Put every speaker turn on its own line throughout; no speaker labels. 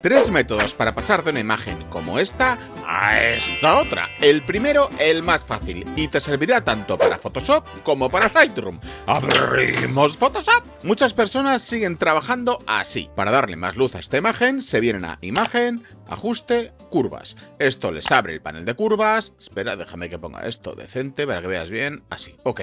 Tres métodos para pasar de una imagen como esta a esta otra. El primero, el más fácil, y te servirá tanto para Photoshop como para Lightroom. ¡Abrimos Photoshop! Muchas personas siguen trabajando así. Para darle más luz a esta imagen, se vienen a Imagen, Ajuste, Curvas. Esto les abre el panel de curvas. Espera, déjame que ponga esto decente para que veas bien. Así, ok.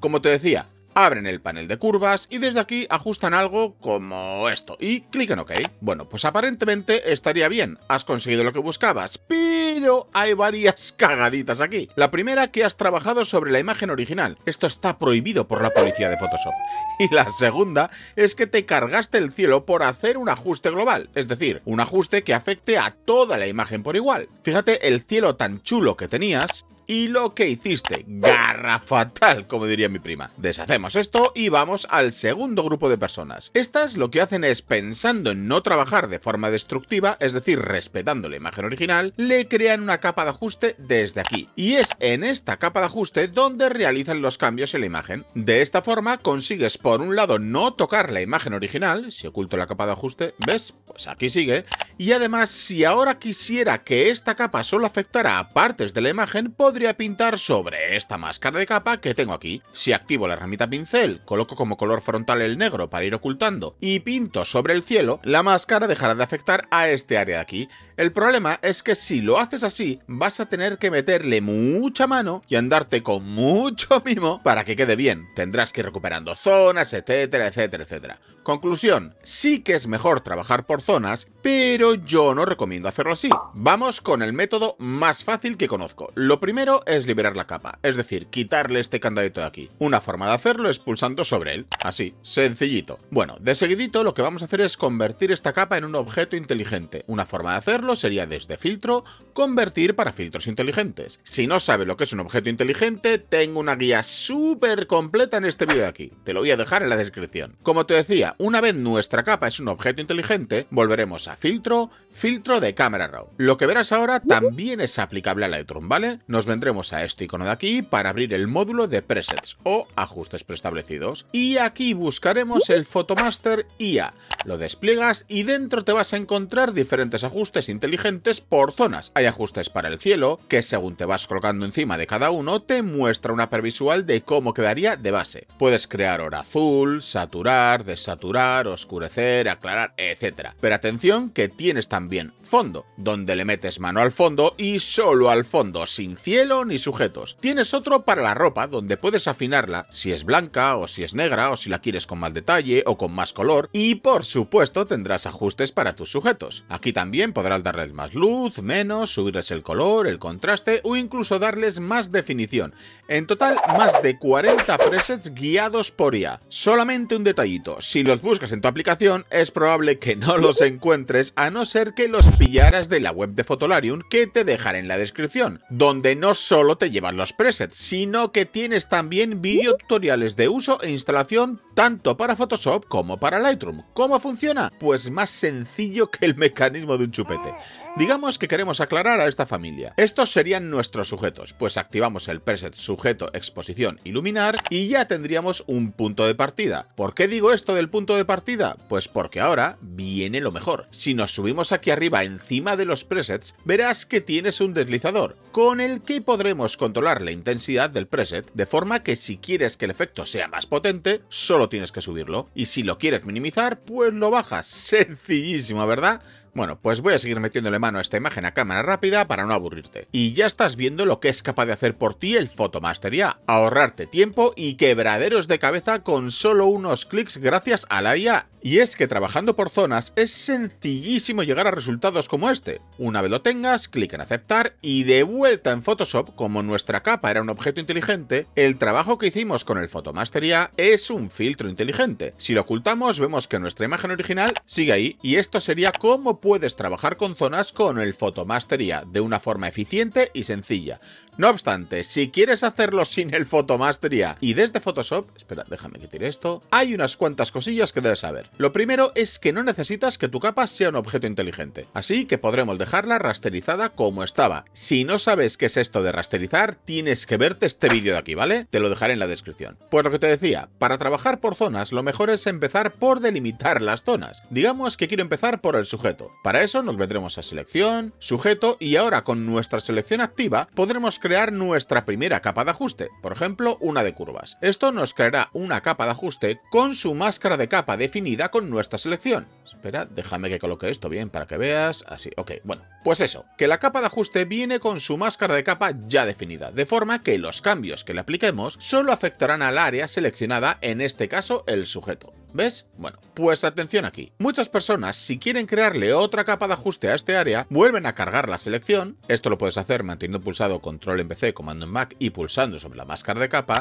Como te decía, abren el panel de curvas y desde aquí ajustan algo como esto y en OK. Bueno, pues aparentemente estaría bien, has conseguido lo que buscabas, pero hay varias cagaditas aquí. La primera que has trabajado sobre la imagen original, esto está prohibido por la policía de Photoshop. Y la segunda es que te cargaste el cielo por hacer un ajuste global, es decir, un ajuste que afecte a toda la imagen por igual. Fíjate el cielo tan chulo que tenías y lo que hiciste. Garra fatal, como diría mi prima. Deshacemos esto y vamos al segundo grupo de personas. Estas lo que hacen es, pensando en no trabajar de forma destructiva, es decir, respetando la imagen original, le crean una capa de ajuste desde aquí. Y es en esta capa de ajuste donde realizan los cambios en la imagen. De esta forma consigues, por un lado, no tocar la imagen original, si oculto la capa de ajuste, ¿ves? Pues aquí sigue. Y además, si ahora quisiera que esta capa solo afectara a partes de la imagen, a pintar sobre esta máscara de capa que tengo aquí. Si activo la herramienta pincel, coloco como color frontal el negro para ir ocultando y pinto sobre el cielo, la máscara dejará de afectar a este área de aquí. El problema es que si lo haces así, vas a tener que meterle mucha mano y andarte con mucho mimo para que quede bien. Tendrás que ir recuperando zonas, etcétera, etcétera, etcétera. Conclusión, sí que es mejor trabajar por zonas, pero yo no recomiendo hacerlo así. Vamos con el método más fácil que conozco. Lo primero es liberar la capa, es decir, quitarle este candadito de aquí. Una forma de hacerlo es pulsando sobre él, así, sencillito. Bueno, de seguidito lo que vamos a hacer es convertir esta capa en un objeto inteligente. Una forma de hacerlo sería desde filtro, convertir para filtros inteligentes. Si no sabes lo que es un objeto inteligente, tengo una guía súper completa en este vídeo de aquí. Te lo voy a dejar en la descripción. Como te decía, una vez nuestra capa es un objeto inteligente, volveremos a filtro, filtro de cámara RAW. Lo que verás ahora también es aplicable a Lightroom, ¿vale? Nos vendremos a este icono de aquí para abrir el módulo de presets o ajustes preestablecidos. Y aquí buscaremos el Photomaster IA. Lo despliegas y dentro te vas a encontrar diferentes ajustes inteligentes por zonas. Hay ajustes para el cielo, que según te vas colocando encima de cada uno, te muestra una previsual de cómo quedaría de base. Puedes crear hora azul, saturar, desaturar, oscurecer, aclarar, etc. Pero atención que tienes también fondo, donde le metes mano al fondo y solo al fondo, sin cielo ni sujetos. Tienes otro para la ropa, donde puedes afinarla, si es blanca o si es negra o si la quieres con más detalle o con más color. Y por supuesto tendrás ajustes para tus sujetos. Aquí también podrás darles más luz, menos, subirles el color, el contraste o incluso darles más definición. En total, más de 40 presets guiados por IA. Solamente un detallito, si los buscas en tu aplicación, es probable que no los encuentres a no ser que los pillaras de la web de Photolarium que te dejaré en la descripción, donde no solo te llevan los presets, sino que tienes también videotutoriales de uso e instalación tanto para Photoshop como para Lightroom. ¿Cómo funciona? Pues más sencillo que el mecanismo de un chupete. Digamos que queremos aclarar a esta familia. Estos serían nuestros sujetos, pues activamos el preset sujeto exposición iluminar y ya tendríamos un punto de partida. ¿Por qué digo esto del punto de partida? Pues porque ahora viene lo mejor. Si nos subimos aquí arriba encima de los presets, verás que tienes un deslizador, con el que podremos controlar la intensidad del preset, de forma que si quieres que el efecto sea más potente, solo tienes que subirlo, y si lo quieres minimizar, pues lo bajas. Sencillísimo, ¿verdad? Bueno, pues voy a seguir metiéndole mano a esta imagen a cámara rápida para no aburrirte. Y ya estás viendo lo que es capaz de hacer por ti el Photomaster ahorrarte tiempo y quebraderos de cabeza con solo unos clics gracias a la IA y es que trabajando por zonas es sencillísimo llegar a resultados como este. Una vez lo tengas, clic en aceptar y de vuelta en Photoshop, como nuestra capa era un objeto inteligente, el trabajo que hicimos con el Photomastería es un filtro inteligente. Si lo ocultamos, vemos que nuestra imagen original sigue ahí y esto sería cómo puedes trabajar con zonas con el Photomastería de una forma eficiente y sencilla. No obstante, si quieres hacerlo sin el Photomastería y desde Photoshop, espera, déjame que tire esto, hay unas cuantas cosillas que debes saber. Lo primero es que no necesitas que tu capa sea un objeto inteligente, así que podremos dejarla rasterizada como estaba. Si no sabes qué es esto de rasterizar, tienes que verte este vídeo de aquí, ¿vale? Te lo dejaré en la descripción. Pues lo que te decía, para trabajar por zonas lo mejor es empezar por delimitar las zonas. Digamos que quiero empezar por el sujeto. Para eso nos vendremos a selección, sujeto y ahora con nuestra selección activa podremos crear nuestra primera capa de ajuste, por ejemplo una de curvas. Esto nos creará una capa de ajuste con su máscara de capa definida con nuestra selección. Espera, déjame que coloque esto bien para que veas. Así, ok, bueno. Pues eso, que la capa de ajuste viene con su máscara de capa ya definida, de forma que los cambios que le apliquemos solo afectarán al área seleccionada, en este caso el sujeto. ¿Ves? Bueno, pues atención aquí. Muchas personas, si quieren crearle otra capa de ajuste a este área, vuelven a cargar la selección. Esto lo puedes hacer manteniendo pulsado control en PC, comando en Mac y pulsando sobre la máscara de capa.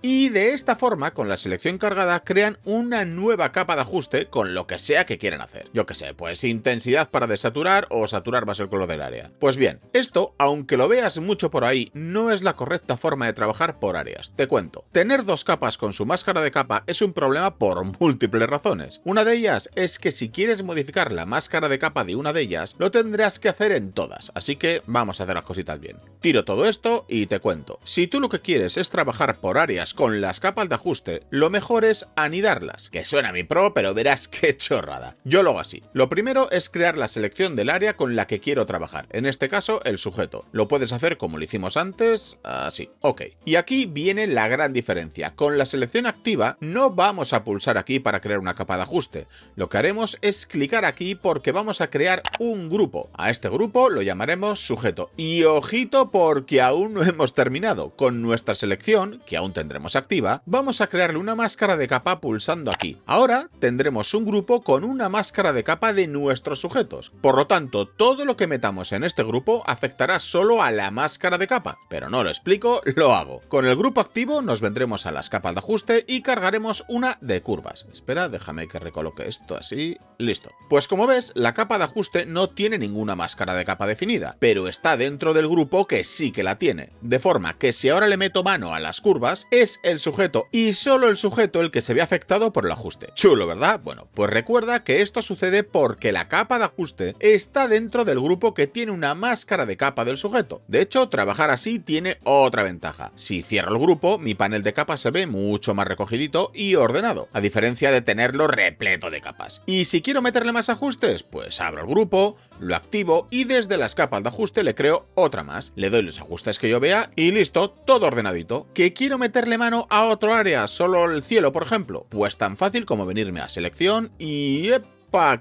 Y de esta forma, con la selección cargada, crean una nueva capa de ajuste con lo que sea que quieran hacer. Yo que sé, pues intensidad para desaturar o saturar más el color del área. Pues bien, esto, aunque lo veas mucho por ahí, no es la correcta forma de trabajar por áreas. Te cuento, tener dos capas con su máscara de capa es un problema por mucho múltiples razones. Una de ellas es que si quieres modificar la máscara de capa de una de ellas, lo tendrás que hacer en todas, así que vamos a hacer las cositas bien. Tiro todo esto y te cuento. Si tú lo que quieres es trabajar por áreas con las capas de ajuste, lo mejor es anidarlas, que suena mi pro, pero verás qué chorrada. Yo lo hago así. Lo primero es crear la selección del área con la que quiero trabajar, en este caso el sujeto. Lo puedes hacer como lo hicimos antes, así. Ok. Y aquí viene la gran diferencia. Con la selección activa no vamos a pulsar aquí para crear una capa de ajuste. Lo que haremos es clicar aquí porque vamos a crear un grupo. A este grupo lo llamaremos sujeto. Y ojito porque aún no hemos terminado. Con nuestra selección, que aún tendremos activa, vamos a crearle una máscara de capa pulsando aquí. Ahora tendremos un grupo con una máscara de capa de nuestros sujetos. Por lo tanto, todo lo que metamos en este grupo afectará solo a la máscara de capa. Pero no lo explico, lo hago. Con el grupo activo nos vendremos a las capas de ajuste y cargaremos una de curvas. Espera, déjame que recoloque esto así. Listo. Pues como ves, la capa de ajuste no tiene ninguna máscara de capa definida, pero está dentro del grupo que sí que la tiene. De forma que si ahora le meto mano a las curvas, es el sujeto y solo el sujeto el que se ve afectado por el ajuste. Chulo, ¿verdad? Bueno, pues recuerda que esto sucede porque la capa de ajuste está dentro del grupo que tiene una máscara de capa del sujeto. De hecho, trabajar así tiene otra ventaja. Si cierro el grupo, mi panel de capa se ve mucho más recogidito y ordenado, a diferencia de tenerlo repleto de capas. Y si quiero meterle más ajustes, pues abro el grupo, lo activo y desde las capas de ajuste le creo otra más. Le doy los ajustes que yo vea y listo, todo ordenadito. ¿Que quiero meterle mano a otro área, solo el cielo por ejemplo? Pues tan fácil como venirme a selección y...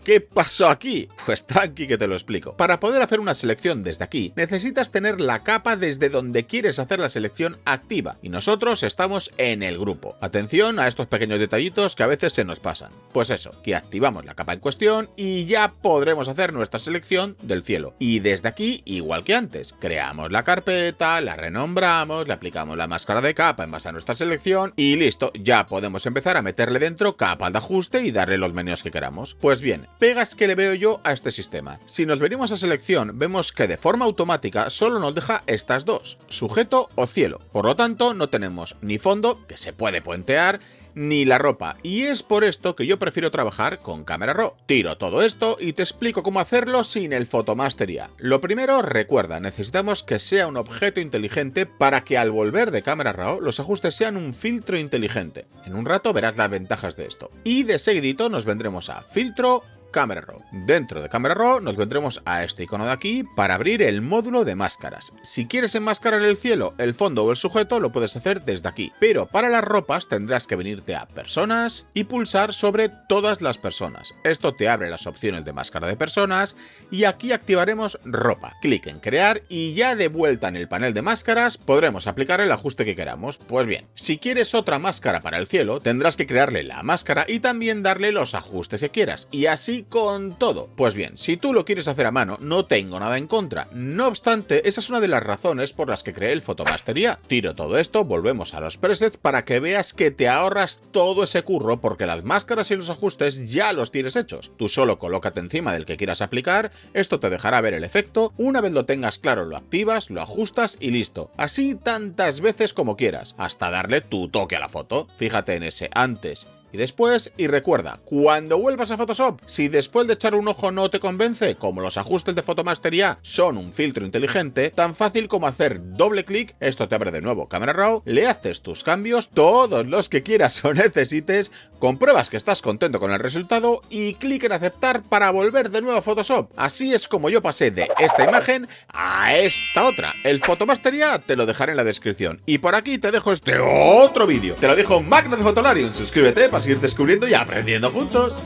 ¿Qué pasó aquí? Pues tranqui que te lo explico. Para poder hacer una selección desde aquí, necesitas tener la capa desde donde quieres hacer la selección activa, y nosotros estamos en el grupo. Atención a estos pequeños detallitos que a veces se nos pasan. Pues eso, que activamos la capa en cuestión y ya podremos hacer nuestra selección del cielo. Y desde aquí, igual que antes, creamos la carpeta, la renombramos, le aplicamos la máscara de capa en base a nuestra selección y listo, ya podemos empezar a meterle dentro capa de ajuste y darle los menús que queramos. Pues pues bien, pegas que le veo yo a este sistema. Si nos venimos a selección, vemos que de forma automática solo nos deja estas dos, sujeto o cielo. Por lo tanto, no tenemos ni fondo, que se puede puentear, ni la ropa. Y es por esto que yo prefiero trabajar con cámara RAW. Tiro todo esto y te explico cómo hacerlo sin el fotomastería. Lo primero, recuerda, necesitamos que sea un objeto inteligente para que al volver de cámara RAW los ajustes sean un filtro inteligente. En un rato verás las ventajas de esto. Y de seguidito nos vendremos a filtro Camera Raw. Dentro de Camera Raw nos vendremos a este icono de aquí para abrir el módulo de máscaras. Si quieres enmascarar el cielo, el fondo o el sujeto lo puedes hacer desde aquí, pero para las ropas tendrás que venirte a personas y pulsar sobre todas las personas. Esto te abre las opciones de máscara de personas y aquí activaremos ropa. Clic en crear y ya de vuelta en el panel de máscaras podremos aplicar el ajuste que queramos. Pues bien, si quieres otra máscara para el cielo, tendrás que crearle la máscara y también darle los ajustes que quieras y así con todo. Pues bien, si tú lo quieres hacer a mano, no tengo nada en contra. No obstante, esa es una de las razones por las que creé el fotomastería. Tiro todo esto, volvemos a los presets para que veas que te ahorras todo ese curro porque las máscaras y los ajustes ya los tienes hechos. Tú solo colócate encima del que quieras aplicar, esto te dejará ver el efecto, una vez lo tengas claro lo activas, lo ajustas y listo. Así tantas veces como quieras, hasta darle tu toque a la foto. Fíjate en ese antes, después y recuerda, cuando vuelvas a Photoshop, si después de echar un ojo no te convence, como los ajustes de Photomaster son un filtro inteligente, tan fácil como hacer doble clic, esto te abre de nuevo Camera Raw, le haces tus cambios, todos los que quieras o necesites, compruebas que estás contento con el resultado y clic en aceptar para volver de nuevo a Photoshop. Así es como yo pasé de esta imagen a esta otra. El Photomaster te lo dejaré en la descripción. Y por aquí te dejo este otro vídeo. Te lo dijo Magno de Fotolarium, suscríbete, para ir descubriendo y aprendiendo juntos.